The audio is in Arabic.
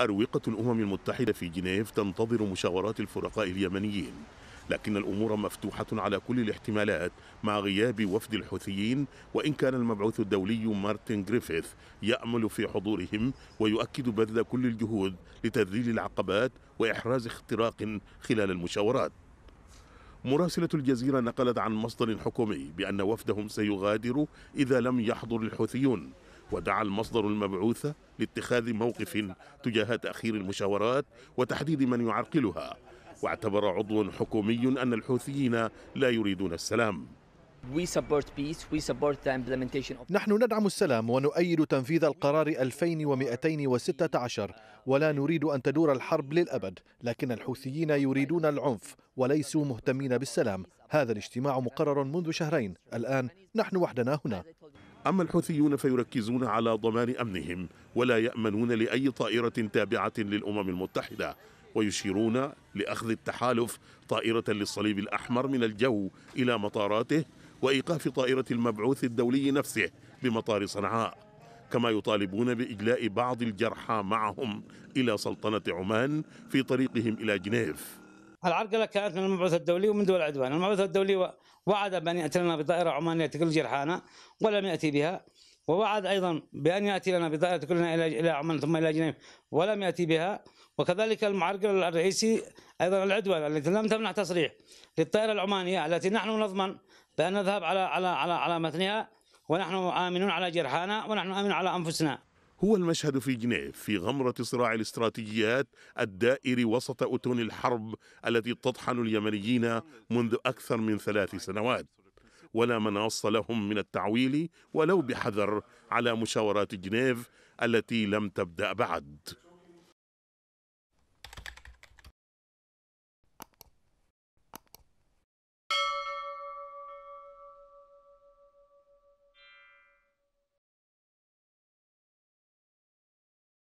أروقة الأمم المتحدة في جنيف تنتظر مشاورات الفرقاء اليمنيين لكن الأمور مفتوحة على كل الاحتمالات مع غياب وفد الحوثيين وإن كان المبعوث الدولي مارتن جريفيث يأمل في حضورهم ويؤكد بذل كل الجهود لتذليل العقبات وإحراز اختراق خلال المشاورات مراسلة الجزيرة نقلت عن مصدر حكومي بأن وفدهم سيغادر إذا لم يحضر الحوثيون ودعا المصدر المبعوث لاتخاذ موقف تجاه تأخير المشاورات وتحديد من يعرقلها واعتبر عضو حكومي أن الحوثيين لا يريدون السلام نحن ندعم السلام ونؤيد تنفيذ القرار 2216 ولا نريد أن تدور الحرب للأبد لكن الحوثيين يريدون العنف وليسوا مهتمين بالسلام هذا الاجتماع مقرر منذ شهرين الآن نحن وحدنا هنا أما الحوثيون فيركزون على ضمان أمنهم ولا يأمنون لأي طائرة تابعة للأمم المتحدة ويشيرون لأخذ التحالف طائرة للصليب الأحمر من الجو إلى مطاراته وإيقاف طائرة المبعوث الدولي نفسه بمطار صنعاء كما يطالبون بإجلاء بعض الجرحى معهم إلى سلطنة عمان في طريقهم إلى جنيف العرقلة كانت من المبعوث الدولي ومن دول العدوان المبعوث الدولي وعد بأن يأتي لنا بطائرة عمانية تكل جرحانا ولم يأتي بها ووعد أيضا بأن يأتي لنا بطائرة تكلنا إلى إلى عمان ثم إلى جنيف ولم يأتي بها وكذلك المعرقل الرئيسي أيضا العدوان التي لم تمنع تصريح للطائرة العمانية التي نحن نضمن بأن نذهب على على على على متنها ونحن آمنون على جرحانا ونحن آمنون على أنفسنا هو المشهد في جنيف في غمرة صراع الاستراتيجيات الدائر وسط أتون الحرب التي تطحن اليمنيين منذ أكثر من ثلاث سنوات ولا مناص لهم من التعويل ولو بحذر على مشاورات جنيف التي لم تبدأ بعد